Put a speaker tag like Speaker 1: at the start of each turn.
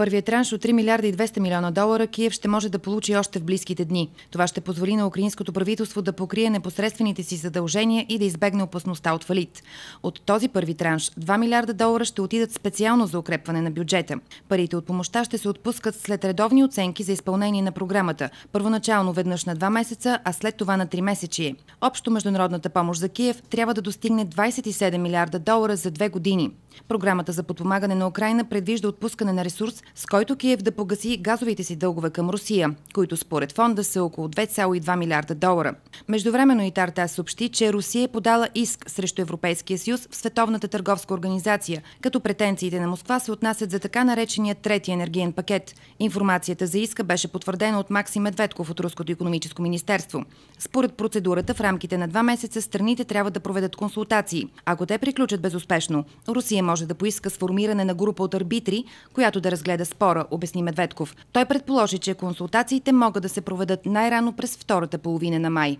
Speaker 1: Първият транш от 3 милиарда и 200 милиона долара Киев ще може да получи още в близките дни. Това ще позволи на украинското правителство да покрие непосредствените си задължения и да избегне опасността от фалит. От този първи транш 2 милиарда долара ще отидат специално за укрепване на бюджета. Парите от помощта ще се отпускат след редовни оценки за изпълнение на програмата. Първоначално веднъж на 2 месеца, а след това на 3 месечие. Общо международната помощ за Киев трябва да достигне 27 милиарда долара за две години. Програмата за подпомагане на Украина предвижда отпускане на ресурс с който Киев да погаси газовите си дългове към Русия, които според фонда са около 2,2 милиарда долара. Междувременно и Тарта съобщи, че Русия е подала иск срещу Европейския съюз в Световната търговска организация, като претенциите на Москва се отнасят за така наречения трети енергиен пакет. Информацията за иска беше потвърдена от Максим Медведков от Руското економическо министерство. Според процедурата в рамките на два месеца страните трябва да проведат консултации. Ако те приключат безуспешно, Русия може да поиска сформиране на група от арбитри, която да разгледа проведе спора, обясни Медведков. Той предположи, че консултациите могат да се проведат най-рано през втората половина на май.